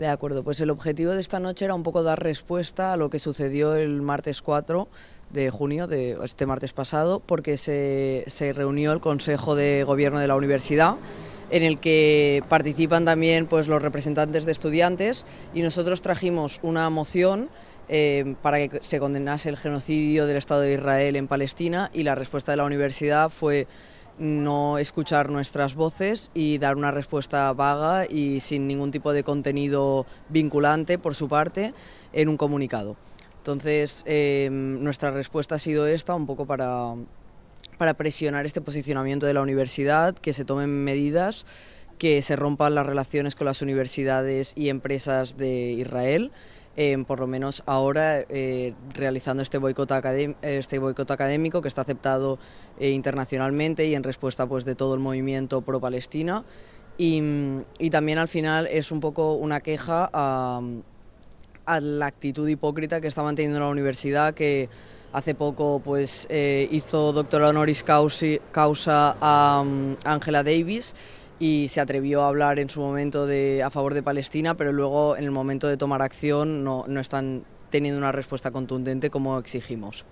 De acuerdo, pues el objetivo de esta noche era un poco dar respuesta a lo que sucedió el martes 4 de junio, de este martes pasado, porque se, reunió el Consejo de Gobierno de la Universidad en el que participan también pues, los representantes de estudiantes y nosotros trajimos una moción eh, para que se condenase el genocidio del Estado de Israel en Palestina y la respuesta de la universidad fue no escuchar nuestras voces y dar una respuesta vaga y sin ningún tipo de contenido vinculante por su parte en un comunicado. Entonces, em, nuestra respuesta ha sido esta, un poco para, para presionar este posicionamiento de la universidad, que se tomen medidas, que se rompan las relaciones con las universidades y empresas de Israel por lo menos ahora eh, realizando este boicot, este boicot académico que está aceptado eh, internacionalmente y en respuesta pues, de todo el movimiento pro-Palestina. Y, también al final es un poco una queja a, la actitud hipócrita que está manteniendo la universidad que hace poco pues, eh, hizo doctora honoris causa a Ángela mm, Davis y se atrevió a hablar en su momento a favor de Palestina, pero luego en el momento de tomar acción no están teniendo una respuesta contundente como exigimos.